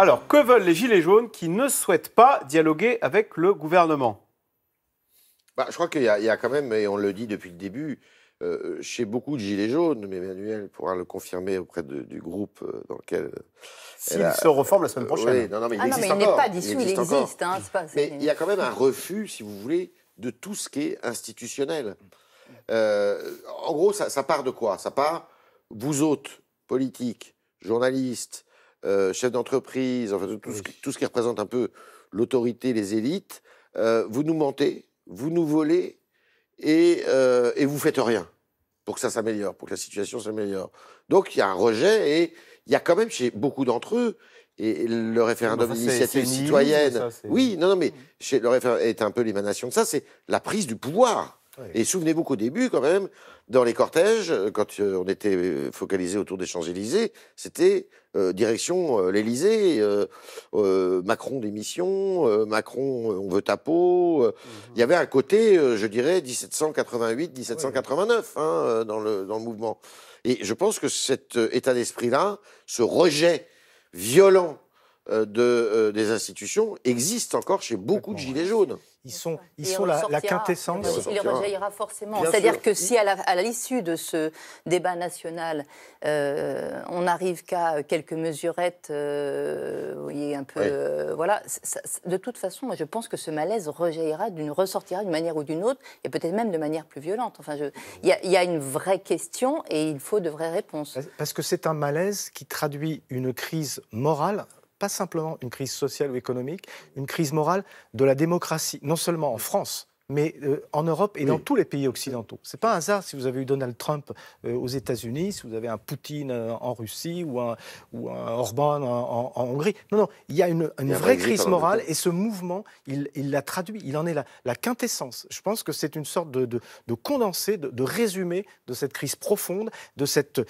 Alors, que veulent les Gilets jaunes qui ne souhaitent pas dialoguer avec le gouvernement bah, Je crois qu'il y, a quand même, et on le dit depuis le début, euh, chez beaucoup de Gilets jaunes, mais Emmanuel pourra le confirmer auprès du groupe euh, dans lequel. S'il se reforme la semaine euh, prochaine. non, mais il, n'est pas dissous, il existe. mais il y a quand même un refus, si vous voulez, de tout ce qui est institutionnel. en gros, ça, part de quoi Ça part, vous autres, politiques, journalistes, chefs euh, chef d'entreprise, enfin, tout, ce, tout, ce, qui représente un peu l'autorité, les élites, euh, vous nous mentez, vous nous volez et, euh, et vous faites rien pour que ça s'améliore, pour que la situation s'améliore. Donc il y a un rejet et il y a quand même chez beaucoup d'entre eux, et le référendum d'initiative citoyenne, oui, non, non, mais mm. le référendum est un peu l'émanation de ça, c'est la prise du pouvoir. Et souvenez-vous qu'au début, quand même, dans les cortèges, euh, quand euh, on était euh, focalisé autour des Champs-Élysées, c'était direction l'Élysée, Macron démission, Macron on veut ta mhm. Il y avait un côté, je dirais, 1788, 1789 hein, dans, le, dans le mouvement. Et je pense que cet état d'esprit-là, ce rejet violent euh, de, euh, des institutions existent encore chez beaucoup de gilets jaunes. Ils sont, ils sont la, la, quintessence. Il, rejaillira forcément. C'est-à-dire que si à l'issue de ce débat national, euh, on n'arrive qu'à quelques mesurettes, vous voyez, un peu, voilà, de toute façon, je pense que ce malaise rejaillira, d'une, ressortira d'une manière ou d'une autre, et peut-être même de manière plus violente. Enfin, il y, a une vraie question et il faut de vraies réponses. Parce que c'est un malaise qui traduit une crise morale pas simplement une crise sociale ou économique, une crise morale de la démocratie, non seulement en France, mais euh, en Europe et dans tous les pays occidentaux. Ce n'est pas un hasard si vous avez eu Donald Trump euh, aux États-Unis, si vous avez un Poutine euh, en Russie ou un, ou un Orban en, Hongrie. Non, non, il y a une, vraie crise morale et ce mouvement, il, l'a traduit, il en est la, la quintessence. Je pense que c'est une sorte de, de, de condensé, de, résumé de cette crise profonde, de cette,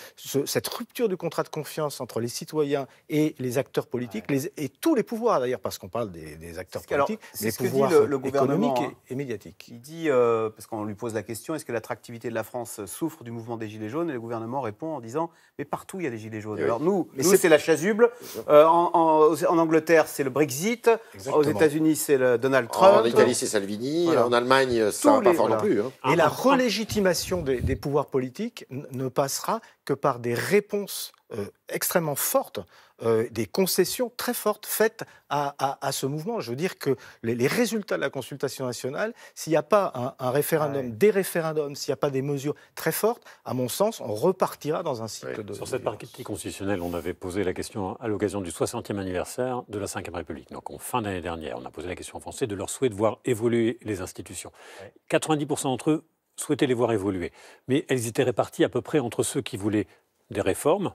cette rupture du contrat de confiance entre les citoyens et les acteurs politiques, et tous les pouvoirs d'ailleurs, parce qu'on parle des, acteurs politiques, les pouvoirs économiques hein. et, et médiatiques. Il dit, euh, parce qu'on lui pose la question, est-ce que l'attractivité de la France souffre du mouvement des Gilets jaunes Et le gouvernement répond en disant, mais partout il y a des Gilets jaunes. Alors nous, mais c'est la chasuble. Euh, en, Angleterre, c'est le Brexit. Aux États-Unis, c'est Donald Trump. En Italie, c'est Salvini. En Allemagne, ça va pas fort non plus. Hein. Et la relégitimation des, des pouvoirs politiques ne passera que par des réponses euh, extrêmement fortes, euh, des concessions très fortes faites à, ce mouvement. Je veux dire que les, résultats de la consultation nationale, s'il n'y a pas un, référendum, des référendums, s'il n'y a pas des mesures très fortes, à mon sens, on repartira dans un cycle de. Sur cette partie constitutionnelle, on avait posé la question à l'occasion du 60e anniversaire de la Ve République, donc en fin d'année dernière. On a posé la question aux Français de leur souhait de voir évoluer les institutions. 90% d'entre eux souhaitaient les voir évoluer, mais elles étaient réparties à peu près entre ceux qui voulaient des réformes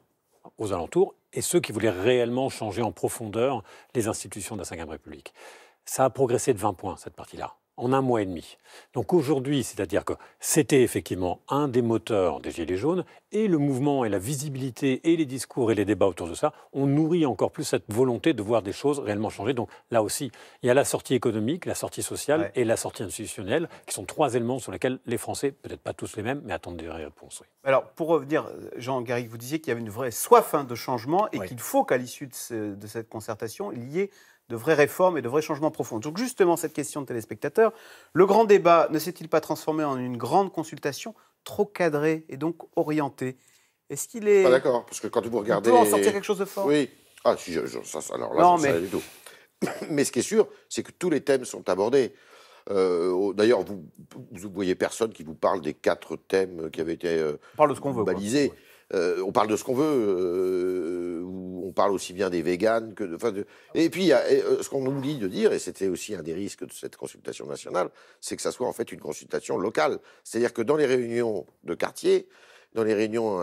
aux alentours et ceux qui voulaient réellement changer en profondeur les institutions de la Ve République. Ça a progressé de 20 points, cette partie-là en un mois et demi. Donc aujourd'hui, c'est-à-dire que c'était effectivement un des moteurs des Gilets jaunes, et le mouvement et la visibilité et les discours et les débats autour de ça ont nourri encore plus cette volonté de voir des choses réellement changer. Donc là aussi, il y a la sortie économique, la sortie sociale et la sortie institutionnelle, qui sont trois éléments sur lesquels les Français, peut-être pas tous les mêmes, mais attendent des réponses. Alors pour revenir, Jean garry vous disiez qu'il y avait une vraie soif hein, de changement et qu'il faut qu'à l'issue de cette concertation, il y ait de vraies réformes et de vrais changements profonds. Donc justement, cette question de téléspectateurs, le grand débat ne s'est-il pas transformé en une grande consultation trop cadrée et donc orientée Est-ce qu'il est... Pas d'accord, parce que quand vous regardez... On en sortir quelque chose de fort Oui. Ah, si, ça, alors là, mais... du tout. mais ce qui est sûr, c'est que tous les thèmes sont abordés. Euh, d'ailleurs, vous ne voyez personne qui vous parle des quatre thèmes qui avaient été euh, ce qu'on veut, balisés. Euh, on parle de ce qu'on veut, euh, on parle aussi bien des véganes que de, Et puis, euh, ce qu'on oublie de dire, et c'était aussi un des risques de cette consultation nationale, c'est que ça soit en fait une consultation locale. C'est-à-dire que dans les réunions de quartier, dans les réunions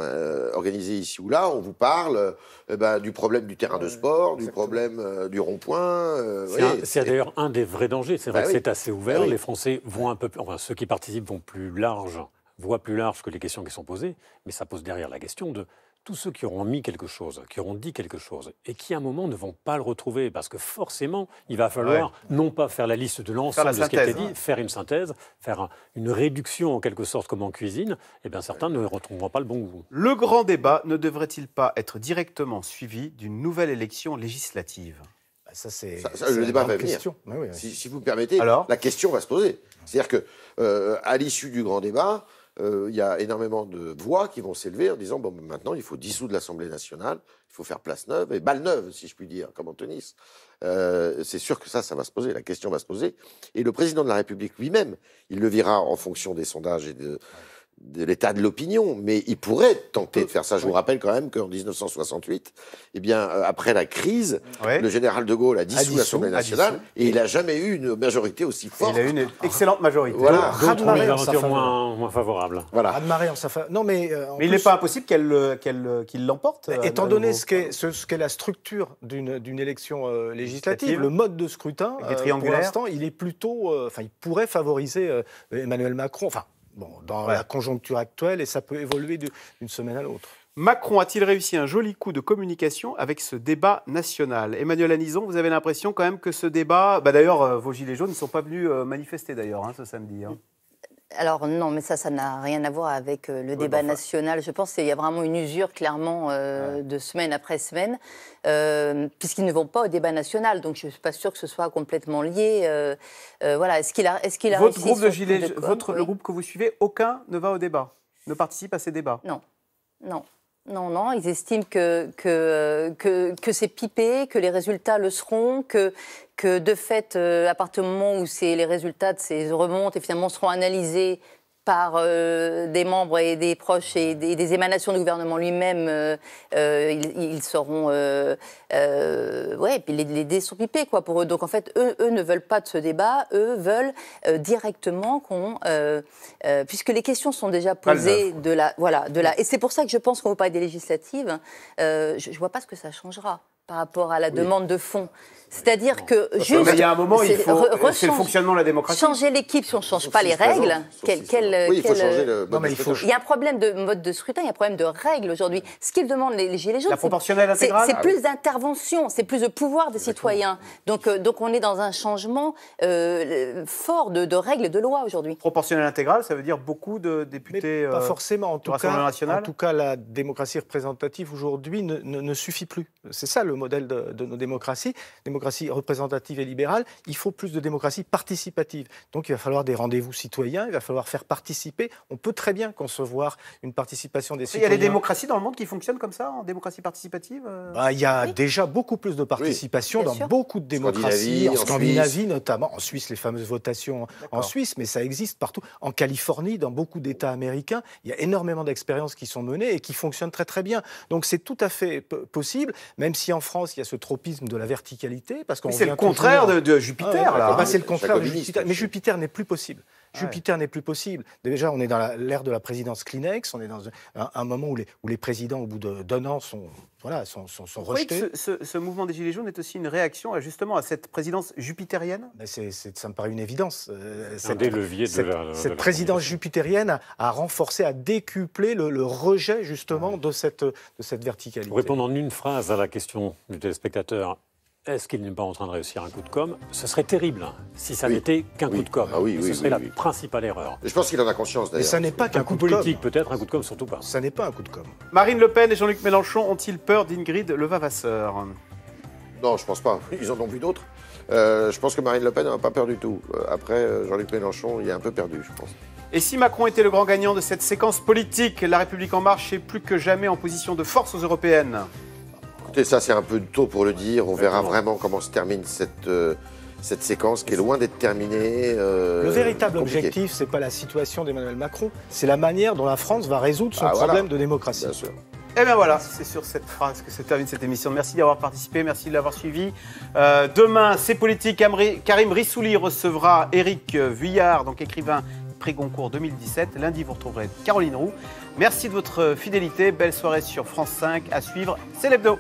organisées ici ou là, on vous parle ben, du problème du terrain de sport, du problème du rond-point. c'est d'ailleurs un des vrais dangers. C'est vrai bah c'est assez ouvert. Bah les Français vont un peu plus, enfin ceux qui participent vont plus large Voit plus large que les questions qui sont posées, mais ça pose derrière la question de tous ceux qui auront mis quelque chose, qui auront dit quelque chose, et qui à un moment ne vont pas le retrouver, parce que forcément, il va falloir non pas faire la liste de l'ensemble de ce qui a été dit, faire une synthèse, faire une réduction en quelque sorte comme en cuisine, et eh bien certains ne retrouveront pas le bon goût. Le grand débat ne devrait-il pas être directement suivi d'une nouvelle élection législative bah, ça, c'est le débat va venir. Bah si, si, vous permettez, Alors la question va se poser. C'est-à-dire que euh, à l'issue du grand débat, euh, il y a énormément de voix qui vont s'élever en disant bon, maintenant, il faut dissoudre l'Assemblée nationale, il faut faire place neuve et balle neuve, si je puis dire, comme en tennis. Euh, c'est sûr que ça, ça va se poser, la question va se poser. Et le président de la République lui-même, il le verra en fonction des sondages et de, de l'état de l'opinion, mais il pourrait tenter euh, de faire ça. Je vous rappelle quand même qu'en 1968, eh bien, euh, après la crise, le général de Gaulle a dissous, l'Assemblée nationale et il n'a jamais eu une majorité aussi forte. il a eu une excellente majorité. Voilà. Radmaré en sa moins, favorable. faveur. Non, mais, euh, il n'est pas impossible qu'il l'emporte. Étant donné ce qu'est la structure d'une élection législative, le mode de scrutin, pour l'instant, il est plutôt, enfin, il pourrait favoriser Emmanuel Macron. Enfin dans la conjoncture actuelle et ça peut évoluer d'une semaine à l'autre. Macron a-t-il réussi un joli coup de communication avec ce débat national Emmanuel Anison, vous avez l'impression quand même que ce débat, bah d'ailleurs euh, vos gilets jaunes ne sont pas venus euh, manifester d'ailleurs hein, ce samedi. Hein alors non, mais ça, ça n'a rien à voir avec euh, le débat national. Je pense qu'il y a vraiment une usure clairement euh, de semaine après semaine, euh, puisqu'ils ne vont pas au débat national. Donc je ne suis pas sûre que ce soit complètement lié. voilà, est-ce qu'il a, est-ce a votre groupe de gilets, votre groupe que vous suivez, aucun ne va au débat, ne participe à ces débats. Non, non. Non, non, ils estiment que, que, c'est pipé, que les résultats le seront, que, que de fait, euh, à partir du moment où les résultats de ces remontes et finalement seront analysés par euh, des membres et des proches et des, émanations du gouvernement lui-même, euh, euh, ils, seront, ouais, puis les, dés sont pipés quoi pour eux. Donc en fait, eux, eux ne veulent pas de ce débat, eux veulent directement qu'on, puisque les questions sont déjà posées de la, voilà, de la, et c'est pour ça que je pense qu'on va pas des législatives. je, ne vois pas ce que ça changera par rapport à la demande de fonds. C'est-à-dire que juste. il y a un moment, il faut. C'est le fonctionnement de la démocratie. Changer l'équipe si on ne change pas les règles. oui, il faut changer le. il, y a un problème de mode de scrutin, il y a un problème de règles aujourd'hui. Ce qu'ils demandent les, Gilets jaunes. C'est ah plus d'intervention, c'est plus de pouvoir des citoyens. Donc, euh, donc on est dans un changement euh, fort de, règles de lois aujourd'hui. Proportionnelle intégrale, ça veut dire beaucoup de députés. pas euh, forcément, en tout, cas, en tout cas, la démocratie représentative aujourd'hui ne, ne suffit plus. C'est ça le le modèle de, nos démocraties, démocratie représentative et libérale, il faut plus de démocratie participative. Donc il va falloir des rendez-vous citoyens, il va falloir faire participer. On peut très bien concevoir une participation des citoyens. Il y a des démocraties dans le monde qui fonctionnent comme ça, en démocratie participative euh bah, Il y a déjà beaucoup plus de participation dans beaucoup de démocraties, en Scandinavie notamment, en Suisse, les fameuses votations en Suisse, mais ça existe partout. En Californie, dans beaucoup d'États américains, il y a énormément d'expériences qui sont menées et qui fonctionnent très très bien. Donc c'est tout à fait possible, même si en France, il y a ce tropisme de la verticalité. parce qu'on c'est le contraire de Jupiter. Mais Jupiter n'est plus possible. Jupiter n'est plus possible. Déjà, on est dans l'ère de la présidence Kleenex, on est dans un, moment où les, présidents, au bout d'un an, sont, voilà, sont, rejetés. ce, mouvement des Gilets jaunes est aussi une réaction à, justement à cette présidence jupitérienne Ça me paraît une évidence. c'est euh, cette, des leviers de présidence jupitérienne a, renforcé, a décuplé le, rejet justement de, cette, de cette verticalité. Pour répondre en une phrase à la question du téléspectateur, est-ce qu'il n'est pas en train de réussir un coup de com Ce serait terrible hein, si ça n'était qu'un coup de com. Ah ce serait la principale erreur. Je pense qu'il en a conscience d'ailleurs. Mais ça n'est pas qu'un coup, politique peut-être, un coup de com surtout pas. Ça n'est pas un coup de com. Marine Le Pen et Jean-Luc Mélenchon ont-ils peur d'Ingrid Levavasseur Non, je pense pas. Ils en ont vu d'autres. Euh, je pense que Marine Le Pen n'a pas peur du tout. Euh, après, euh, Jean-Luc Mélenchon, il est un peu perdu, je pense. Et si Macron était le grand gagnant de cette séquence politique, La République en marche est plus que jamais en position de force aux européennes – Et ça c'est un peu tôt pour le dire. On verra vraiment comment se termine cette, euh, cette séquence qui est loin d'être terminée. Euh, le véritable objectif, objectif, c'est pas la situation d'Emmanuel Macron, c'est la manière dont la France va résoudre son ah, problème de démocratie. Bien Et eh bien voilà, c'est sur cette phrase que se termine cette émission. Merci d'avoir participé, merci de l'avoir suivi. Euh, demain, c'est politique. Karim Rissouli recevra Éric Vuillard, donc écrivain prix Goncourt 2017. Lundi, vous retrouverez Caroline Roux. Merci de votre fidélité. Belle soirée sur France 5. À suivre, c'est l'hebdo.